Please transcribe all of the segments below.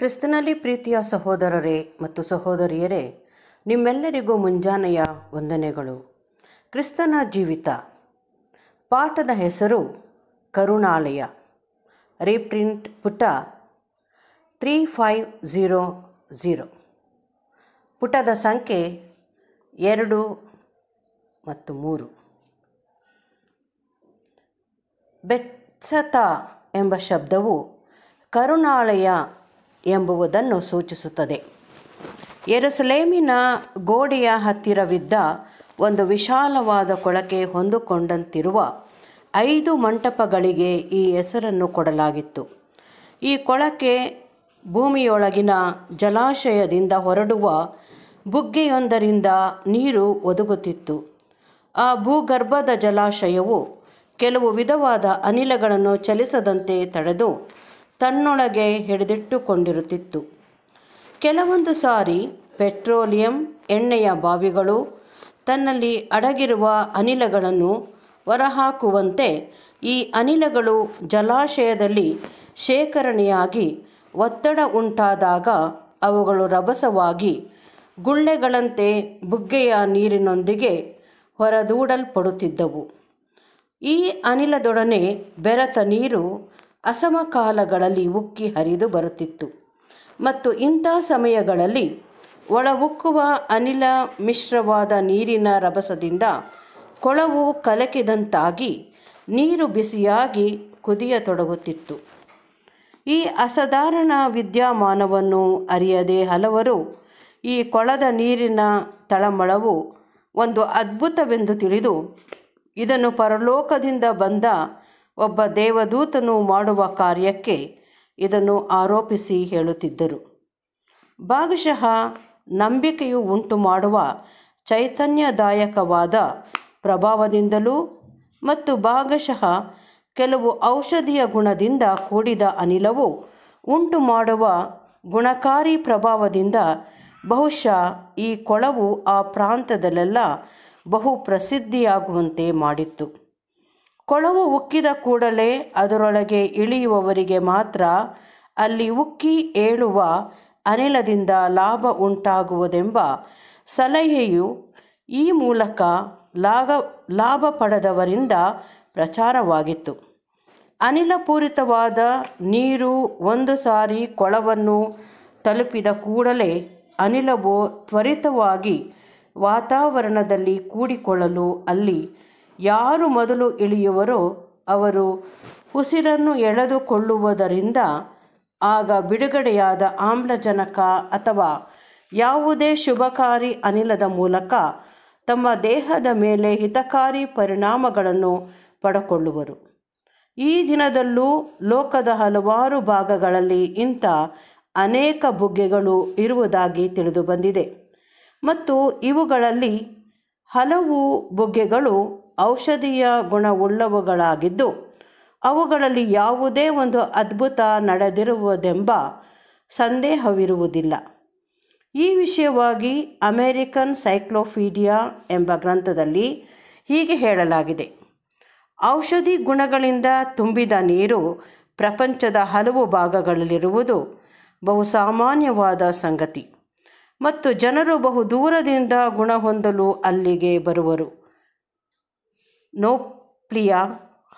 ಕ್ರಿಸ್ತನಲ್ಲಿ ಪ್ರೀತಿಯ ಸಹೋದರರೇ ಮತ್ತು ಸಹೋದರಿಯರೇ ನಿಮ್ಮೆಲ್ಲರಿಗೂ ಮುಂಜಾನೆಯ ವಂದನೆಗಳು ಕ್ರಿಸ್ತನ ಜೀವಿತ ಪಾಠದ ಹೆಸರು ಕರುಣಾಲಯ ರೀಪ್ರಿಂಟ್ ಪುಟ ತ್ರೀ ಫೈವ್ ಝೀರೋ ಝೀರೋ ಪುಟದ ಸಂಖ್ಯೆ ಎರಡು ಮತ್ತು ಮೂರು ಬೆತ್ಸತ ಎಂಬ ಶಬ್ದವು ಕರುಣಾಲಯ ಎಂಬುವುದನ್ನು ಸೂಚಿಸುತ್ತದೆ ಎರಸಲೇಮಿನ ಗೋಡೆಯ ಹತ್ತಿರವಿದ್ದ ಒಂದು ವಿಶಾಲವಾದ ಕೊಳಕೆ ಹೊಂದಿಕೊಂಡಂತಿರುವ ಐದು ಮಂಟಪಗಳಿಗೆ ಈ ಹೆಸರನ್ನು ಕೊಡಲಾಗಿತ್ತು ಈ ಕೊಳಕೆ ಭೂಮಿಯೊಳಗಿನ ಜಲಾಶಯದಿಂದ ಹೊರಡುವ ಬುಗ್ಗೆಯೊಂದರಿಂದ ನೀರು ಒದಗುತ್ತಿತ್ತು ಆ ಭೂಗರ್ಭದ ಜಲಾಶಯವು ಕೆಲವು ವಿಧವಾದ ಅನಿಲಗಳನ್ನು ಚಲಿಸದಂತೆ ತಡೆದು ತನ್ನೊಳಗೆ ಹಿಡಿದಿಟ್ಟುಕೊಂಡಿರುತ್ತಿತ್ತು ಕೆಲವೊಂದು ಸಾರಿ ಪೆಟ್ರೋಲಿಯಂ ಎಣ್ಣೆಯ ಬಾವಿಗಳು ತನ್ನಲ್ಲಿ ಅಡಗಿರುವ ಅನಿಲಗಳನ್ನು ಹೊರಹಾಕುವಂತೆ ಈ ಅನಿಲಗಳು ಜಲಾಶಯದಲ್ಲಿ ಶೇಖರಣೆಯಾಗಿ ಒತ್ತಡ ಉಂಟಾದಾಗ ಅವುಗಳು ರಭಸವಾಗಿ ಗುಳ್ಳೆಗಳಂತೆ ಬುಗ್ಗೆಯ ನೀರಿನೊಂದಿಗೆ ಹೊರದೂಡಲ್ಪಡುತ್ತಿದ್ದವು ಈ ಅನಿಲದೊಡನೆ ಬೆರತ ನೀರು ಅಸಮಕಾಲಗಳಲ್ಲಿ ಉಕ್ಕಿ ಹರಿದು ಬರುತ್ತಿತ್ತು ಮತ್ತು ಇಂಥ ಸಮಯಗಳಲ್ಲಿ ಒಳ ಉಕ್ಕುವ ಅನಿಲ ಮಿಶ್ರವಾದ ನೀರಿನ ರಭಸದಿಂದ ಕೊಳವು ಕಲಕಿದಂತಾಗಿ ನೀರು ಬಿಸಿಯಾಗಿ ಕುದಿಯತೊಡಗುತ್ತಿತ್ತು ಈ ಅಸಾಧಾರಣ ವಿದ್ಯಮಾನವನ್ನು ಅರಿಯದೆ ಹಲವರು ಈ ಕೊಳದ ನೀರಿನ ತಳಮಳವು ಒಂದು ಅದ್ಭುತವೆಂದು ತಿಳಿದು ಇದನ್ನು ಪರಲೋಕದಿಂದ ಬಂದ ಒಬ್ಬ ದೇವದೂತನು ಮಾಡುವ ಕಾರ್ಯಕ್ಕೆ ಇದನ್ನು ಆರೋಪಿಸಿ ಹೇಳುತ್ತಿದ್ದರು ಭಾಗಶಃ ನಂಬಿಕೆಯು ಉಂಟು ಮಾಡುವ ಚೈತನ್ಯದಾಯಕವಾದ ಪ್ರಭಾವದಿಂದಲೂ ಮತ್ತು ಭಾಗಶಃ ಕೆಲವು ಔಷಧಿಯ ಗುಣದಿಂದ ಕೂಡಿದ ಅನಿಲವು ಉಂಟು ಮಾಡುವ ಗುಣಕಾರಿ ಪ್ರಭಾವದಿಂದ ಬಹುಶಃ ಈ ಕೊಳವು ಆ ಪ್ರಾಂತದಲ್ಲೆಲ್ಲ ಬಹು ಪ್ರಸಿದ್ಧಿಯಾಗುವಂತೆ ಮಾಡಿತ್ತು ಕೊಳವು ಉಕ್ಕಿದ ಕೂಡಲೇ ಅದರೊಳಗೆ ಇಳಿಯುವವರಿಗೆ ಮಾತ್ರ ಅಲ್ಲಿ ಉಕ್ಕಿ ಏಳುವ ಅನಿಲದಿಂದ ಲಾಭ ಉಂಟಾಗುವುದೆಂಬ ಸಲಹೆಯು ಈ ಮೂಲಕ ಲಾಭ ಲಾಭ ಪಡೆದವರಿಂದ ಪ್ರಚಾರವಾಗಿತ್ತು ಅನಿಲಪೂರಿತವಾದ ನೀರು ಒಂದು ಸಾರಿ ಕೊಳವನ್ನು ತಲುಪಿದ ಕೂಡಲೇ ಅನಿಲವು ತ್ವರಿತವಾಗಿ ವಾತಾವರಣದಲ್ಲಿ ಕೂಡಿಕೊಳ್ಳಲು ಅಲ್ಲಿ ಯಾರು ಮೊದಲು ಇಳಿಯುವರೋ ಅವರು ಉಸಿರನ್ನು ಎಳೆದುಕೊಳ್ಳುವುದರಿಂದ ಆಗ ಬಿಡುಗಡೆಯಾದ ಆಮ್ಲಜನಕ ಅಥವಾ ಯಾವುದೇ ಶುಭಕಾರಿ ಅನಿಲದ ಮೂಲಕ ತಮ್ಮ ದೇಹದ ಮೇಲೆ ಹಿತಕಾರಿ ಪರಿಣಾಮಗಳನ್ನು ಪಡಕೊಳ್ಳುವರು ಈ ದಿನದಲ್ಲೂ ಲೋಕದ ಹಲವಾರು ಭಾಗಗಳಲ್ಲಿ ಇಂಥ ಅನೇಕ ಬುಗ್ಗೆಗಳು ಇರುವುದಾಗಿ ತಿಳಿದು ಬಂದಿದೆ ಮತ್ತು ಇವುಗಳಲ್ಲಿ ಹಲವು ಬುಗ್ಗೆಗಳು ಔಷಧೀಯ ಗುಣವುಳ್ಳವುಗಳಾಗಿದ್ದು ಅವುಗಳಲ್ಲಿ ಯಾವುದೇ ಒಂದು ಅದ್ಭುತ ನಡೆದಿರುವುದೆಂಬ ಸಂದೇಹವಿರುವುದಿಲ್ಲ ಈ ವಿಷಯವಾಗಿ ಅಮೇರಿಕನ್ ಸೈಕ್ಲೋಫೀಡಿಯಾ ಎಂಬ ಗ್ರಂಥದಲ್ಲಿ ಹೀಗೆ ಹೇಳಲಾಗಿದೆ ಔಷಧಿ ಗುಣಗಳಿಂದ ತುಂಬಿದ ನೀರು ಪ್ರಪಂಚದ ಹಲವು ಭಾಗಗಳಲ್ಲಿರುವುದು ಬಹುಸಾಮಾನ್ಯವಾದ ಸಂಗತಿ ಮತ್ತು ಜನರು ಬಹುದೂರದಿಂದ ಗುಣ ಹೊಂದಲು ಅಲ್ಲಿಗೆ ಬರುವರು ನೋಪ್ಲಿಯಾ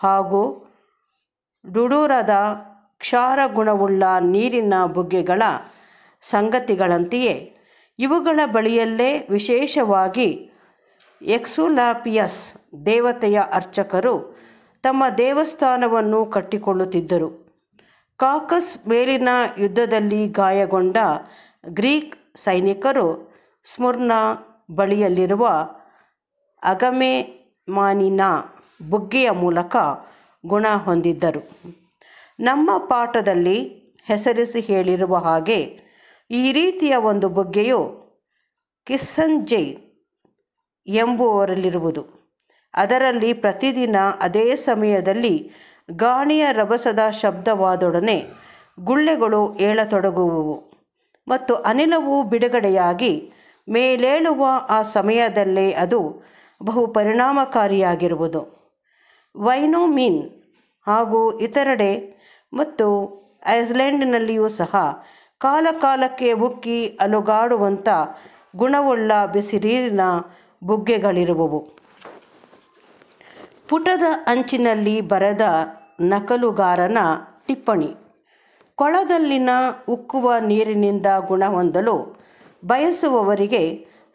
ಹಾಗೂ ಡುಡೂರದ ಕ್ಷಾರ ಗುಣವುಳ್ಳ ನೀರಿನ ಬುಗ್ಗೆಗಳ ಸಂಗತಿಗಳಂತೆಯೇ ಇವುಗಳ ಬಳಿಯಲ್ಲೇ ವಿಶೇಷವಾಗಿ ಎಕ್ಸುಲಾಪಿಯಸ್ ದೇವತೆಯ ಅರ್ಚಕರು ತಮ್ಮ ದೇವಸ್ಥಾನವನ್ನು ಕಟ್ಟಿಕೊಳ್ಳುತ್ತಿದ್ದರು ಕಾಕಸ್ ಮೇಲಿನ ಯುದ್ಧದಲ್ಲಿ ಗಾಯಗೊಂಡ ಗ್ರೀಕ್ ಸೈನಿಕರು ಸ್ಮುರ್ನಾ ಬಳಿಯಲ್ಲಿರುವ ಅಗಮೆ ಮಾನಿನ ಬುಗ್ಗೆಯ ಮೂಲಕ ಗುಣ ಹೊಂದಿದ್ದರು ನಮ್ಮ ಪಾಠದಲ್ಲಿ ಹೆಸರಿಸಿ ಹೇಳಿರುವ ಹಾಗೆ ಈ ರೀತಿಯ ಒಂದು ಬುಗ್ಗೆಯು ಜೈ ಎಂಬುವರಲ್ಲಿರುವುದು ಅದರಲ್ಲಿ ಪ್ರತಿದಿನ ಅದೇ ಸಮಯದಲ್ಲಿ ಗಾಣಿಯ ರಭಸದ ಶಬ್ದವಾದೊಡನೆ ಗುಳ್ಳೆಗಳು ಏಳತೊಡಗುವುವು ಮತ್ತು ಅನಿಲವು ಬಿಡುಗಡೆಯಾಗಿ ಮೇಲೇಳುವ ಆ ಸಮಯದಲ್ಲೇ ಅದು ಬಹು ಪರಿಣಾಮಕಾರಿಯಾಗಿರುವುದು ವೈನೋಮೀನ್ ಹಾಗೂ ಇತರೆಡೆ ಮತ್ತು ಐಸ್ಲೆಂಡ್ನಲ್ಲಿಯೂ ಸಹ ಕಾಲಕಾಲಕ್ಕೆ ಉಕ್ಕಿ ಅಲುಗಾಡುವಂಥ ಗುಣವುಳ್ಳ ಬಿಸಿನೀರಿನ ಬುಗ್ಗೆಗಳಿರುವವು ಪುಟದ ಅಂಚಿನಲ್ಲಿ ಬರೆದ ನಕಲುಗಾರನ ಟಿಪ್ಪಣಿ ಕೊಳದಲ್ಲಿನ ಉಕ್ಕುವ ನೀರಿನಿಂದ ಗುಣ ಹೊಂದಲು ಬಯಸುವವರಿಗೆ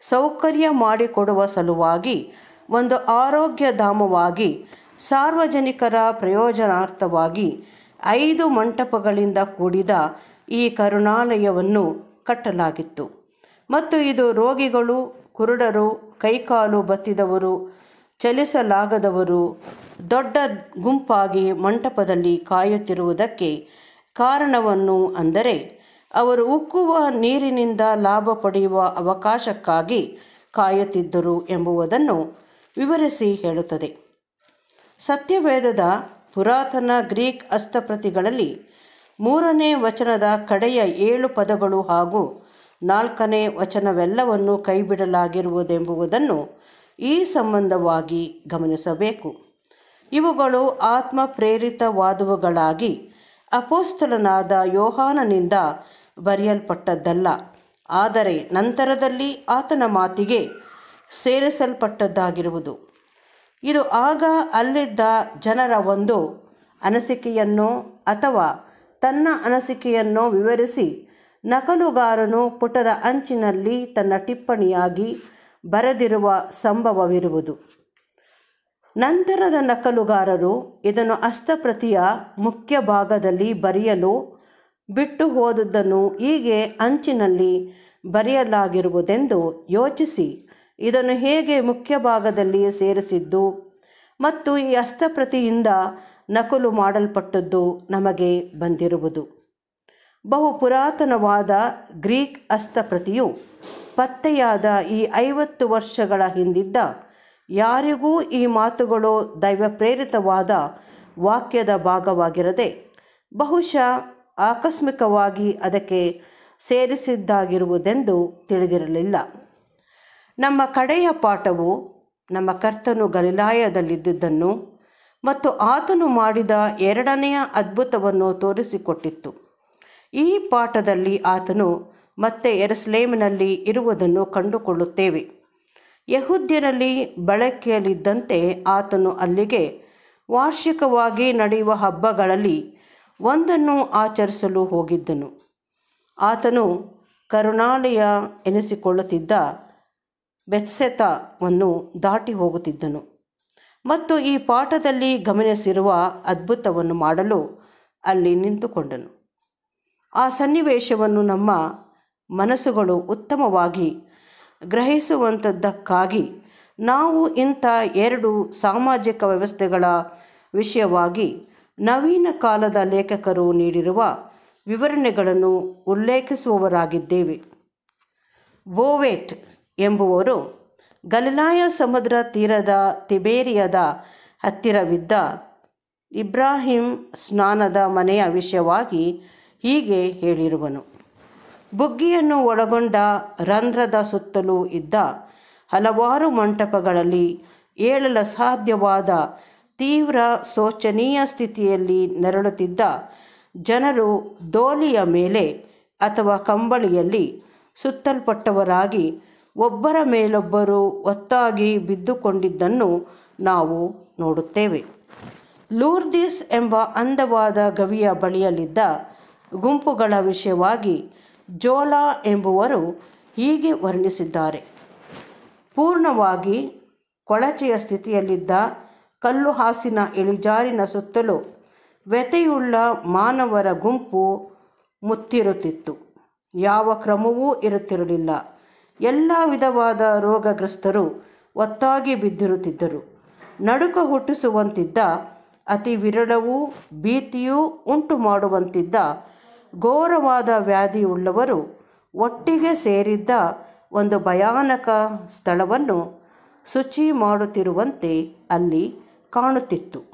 ಸೌಕರ್ಯ ಮಾಡಿಕೊಡುವ ಸಲುವಾಗಿ ಒಂದು ಆರೋಗ್ಯ ಧಾಮವಾಗಿ ಸಾರ್ವಜನಿಕರ ಪ್ರಯೋಜನಾರ್ಥವಾಗಿ ಐದು ಮಂಟಪಗಳಿಂದ ಕೂಡಿದ ಈ ಕರುಣಾಲಯವನ್ನು ಕಟ್ಟಲಾಗಿತ್ತು ಮತ್ತು ಇದು ರೋಗಿಗಳು ಕುರುಡರು ಕೈಕಾಲು ಬತ್ತಿದವರು ಚಲಿಸಲಾಗದವರು ದೊಡ್ಡ ಗುಂಪಾಗಿ ಮಂಟಪದಲ್ಲಿ ಕಾಯುತ್ತಿರುವುದಕ್ಕೆ ಕಾರಣವನ್ನು ಅಂದರೆ ಅವರು ಉಕ್ಕುವ ನೀರಿನಿಂದ ಲಾಭ ಪಡೆಯುವ ಅವಕಾಶಕ್ಕಾಗಿ ಕಾಯುತ್ತಿದ್ದರು ಎಂಬುವುದನ್ನು ವಿವರಿಸಿ ಹೇಳುತ್ತದೆ ಸತ್ಯವೇದದ ಪುರಾತನ ಗ್ರೀಕ್ ಹಸ್ತಪ್ರತಿಗಳಲ್ಲಿ ಮೂರನೇ ವಚನದ ಕಡೆಯ ಏಳು ಪದಗಳು ಹಾಗೂ ನಾಲ್ಕನೇ ವಚನವೆಲ್ಲವನ್ನು ಕೈಬಿಡಲಾಗಿರುವುದೆಂಬುವುದನ್ನು ಈ ಸಂಬಂಧವಾಗಿ ಗಮನಿಸಬೇಕು ಇವುಗಳು ಆತ್ಮ ಪ್ರೇರಿತವಾದವುಗಳಾಗಿ ಅಪೋಸ್ತಲನಾದ ಯೋಹಾನನಿಂದ ಬರೆಯಲ್ಪಟ್ಟದ್ದಲ್ಲ ಆದರೆ ನಂತರದಲ್ಲಿ ಆತನ ಮಾತಿಗೆ ಸೇರಿಸಲ್ಪಟ್ಟದ್ದಾಗಿರುವುದು ಇದು ಆಗ ಅಲ್ಲಿದ್ದ ಜನರ ಒಂದು ಅನಿಸಿಕೆಯನ್ನು ಅಥವಾ ತನ್ನ ಅನಿಸಿಕೆಯನ್ನು ವಿವರಿಸಿ ನಕಲುಗಾರನು ಪುಟದ ಅಂಚಿನಲ್ಲಿ ತನ್ನ ಟಿಪ್ಪಣಿಯಾಗಿ ಬರೆದಿರುವ ಸಂಭವವಿರುವುದು ನಂತರದ ನಕಲುಗಾರರು ಇದನ್ನು ಹಸ್ತಪ್ರತಿಯ ಮುಖ್ಯ ಭಾಗದಲ್ಲಿ ಬರೆಯಲು ಬಿಟ್ಟು ಹೋದದ್ದನ್ನು ಹೀಗೆ ಅಂಚಿನಲ್ಲಿ ಬರೆಯಲಾಗಿರುವುದೆಂದು ಯೋಚಿಸಿ ಇದನ್ನು ಹೇಗೆ ಮುಖ್ಯ ಭಾಗದಲ್ಲಿ ಸೇರಿಸಿದ್ದು ಮತ್ತು ಈ ಹಸ್ತಪ್ರತಿಯಿಂದ ನಕಲು ಮಾಡಲ್ಪಟ್ಟದ್ದು ನಮಗೆ ಬಂದಿರುವುದು ಬಹು ಪುರಾತನವಾದ ಗ್ರೀಕ್ ಹಸ್ತಪ್ರತಿಯು ಪತ್ತೆಯಾದ ಈ ಐವತ್ತು ವರ್ಷಗಳ ಹಿಂದಿದ್ದ ಯಾರಿಗೂ ಈ ಮಾತುಗಳು ದೈವ ಪ್ರೇರಿತವಾದ ವಾಕ್ಯದ ಭಾಗವಾಗಿರದೆ ಬಹುಶಃ ಆಕಸ್ಮಿಕವಾಗಿ ಅದಕ್ಕೆ ಸೇರಿಸಿದ್ದಾಗಿರುವುದೆಂದು ತಿಳಿದಿರಲಿಲ್ಲ ನಮ್ಮ ಕಡೆಯ ಪಾಠವು ನಮ್ಮ ಕರ್ತನು ಗಲೀಲಾಯದಲ್ಲಿದ್ದುದನ್ನು ಮತ್ತು ಆತನು ಮಾಡಿದ ಎರಡನೆಯ ಅದ್ಭುತವನ್ನು ತೋರಿಸಿಕೊಟ್ಟಿತ್ತು ಈ ಪಾಠದಲ್ಲಿ ಆತನು ಮತ್ತೆ ಎರಸ್ಲೇಮ್ನಲ್ಲಿ ಇರುವುದನ್ನು ಕಂಡುಕೊಳ್ಳುತ್ತೇವೆ ಯಹುದ್ಯರಲ್ಲಿ ಬಳಕೆಯಲ್ಲಿದ್ದಂತೆ ಆತನು ಅಲ್ಲಿಗೆ ವಾರ್ಷಿಕವಾಗಿ ನಡೆಯುವ ಹಬ್ಬಗಳಲ್ಲಿ ಒಂದನ್ನು ಆಚರಿಸಲು ಹೋಗಿದ್ದನು ಆತನು ಕರುಣಾಲಯ ಎನಿಸಿಕೊಳ್ಳುತ್ತಿದ್ದ ಬೆತ್ಸೆತವನ್ನು ದಾಟಿ ಹೋಗುತ್ತಿದ್ದನು ಮತ್ತು ಈ ಪಾಠದಲ್ಲಿ ಗಮನಿಸಿರುವ ಅದ್ಭುತವನ್ನು ಮಾಡಲು ಅಲ್ಲಿ ನಿಂತುಕೊಂಡನು ಆ ಸನ್ನಿವೇಶವನ್ನು ನಮ್ಮ ಮನಸ್ಸುಗಳು ಉತ್ತಮವಾಗಿ ಗ್ರಹಿಸುವಂಥದ್ದಕ್ಕಾಗಿ ನಾವು ಇಂಥ ಎರಡು ಸಾಮಾಜಿಕ ವ್ಯವಸ್ಥೆಗಳ ವಿಷಯವಾಗಿ ನವೀನ ಕಾಲದ ಲೇಖಕರು ನೀಡಿರುವ ವಿವರಣೆಗಳನ್ನು ಉಲ್ಲೇಖಿಸುವವರಾಗಿದ್ದೇವೆ ಬೋವೆಟ್ ಎಂಬುವರು ಗಲಿಲಾಯ ಸಮುದ್ರ ತೀರದ ತಿಬೇರಿಯದ ಹತ್ತಿರವಿದ್ದ ಇಬ್ರಾಹಿಂ ಸ್ನಾನದ ಮನೆಯ ವಿಷಯವಾಗಿ ಹೀಗೆ ಹೇಳಿರುವನು ಬುಗ್ಗಿಯನ್ನು ಒಳಗೊಂಡ ರಂಧ್ರದ ಸುತ್ತಲೂ ಇದ್ದ ಹಲವಾರು ಮಂಟಪಗಳಲ್ಲಿ ಏಳಲಸಾಧ್ಯವಾದ ಸಾಧ್ಯವಾದ ತೀವ್ರ ಶೋಚನೀಯ ಸ್ಥಿತಿಯಲ್ಲಿ ನರಳುತ್ತಿದ್ದ ಜನರು ದೋಲಿಯ ಮೇಲೆ ಅಥವಾ ಕಂಬಳಿಯಲ್ಲಿ ಸುತ್ತಲ್ಪಟ್ಟವರಾಗಿ ಒಬ್ಬರ ಮೇಲೊಬ್ಬರು ಒತ್ತಾಗಿ ಬಿದ್ದುಕೊಂಡಿದ್ದನ್ನು ನಾವು ನೋಡುತ್ತೇವೆ ಲೂರ್ದಿಸ್ ಎಂಬ ಅಂದವಾದ ಗವಿಯ ಬಳಿಯಲ್ಲಿದ್ದ ಗುಂಪುಗಳ ವಿಷಯವಾಗಿ ಜೋಲಾ ಎಂಬುವರು ಹೀಗೆ ವರ್ಣಿಸಿದ್ದಾರೆ ಪೂರ್ಣವಾಗಿ ಕೊಳಚೆಯ ಸ್ಥಿತಿಯಲ್ಲಿದ್ದ ಕಲ್ಲು ಹಾಸಿನ ಇಳಿಜಾರಿನ ಸುತ್ತಲೂ ವ್ಯಥೆಯುಳ್ಳ ಮಾನವರ ಗುಂಪು ಮುತ್ತಿರುತ್ತಿತ್ತು ಯಾವ ಕ್ರಮವೂ ಇರುತ್ತಿರಲಿಲ್ಲ ಎಲ್ಲ ವಿಧವಾದ ರೋಗಗ್ರಸ್ತರು ಒತ್ತಾಗಿ ಬಿದ್ದಿರುತ್ತಿದ್ದರು ನಡುಕ ಹುಟ್ಟಿಸುವಂತಿದ್ದ ಅತಿ ವಿರಳವೂ ಭೀತಿಯೂ ಉಂಟು ಮಾಡುವಂತಿದ್ದ ಘೋರವಾದ ವ್ಯಾಧಿಯುಳ್ಳವರು ಒಟ್ಟಿಗೆ ಸೇರಿದ್ದ ಒಂದು ಭಯಾನಕ ಸ್ಥಳವನ್ನು ಶುಚಿ ಮಾಡುತ್ತಿರುವಂತೆ ಅಲ್ಲಿ ಕಾಣುತ್ತಿತ್ತು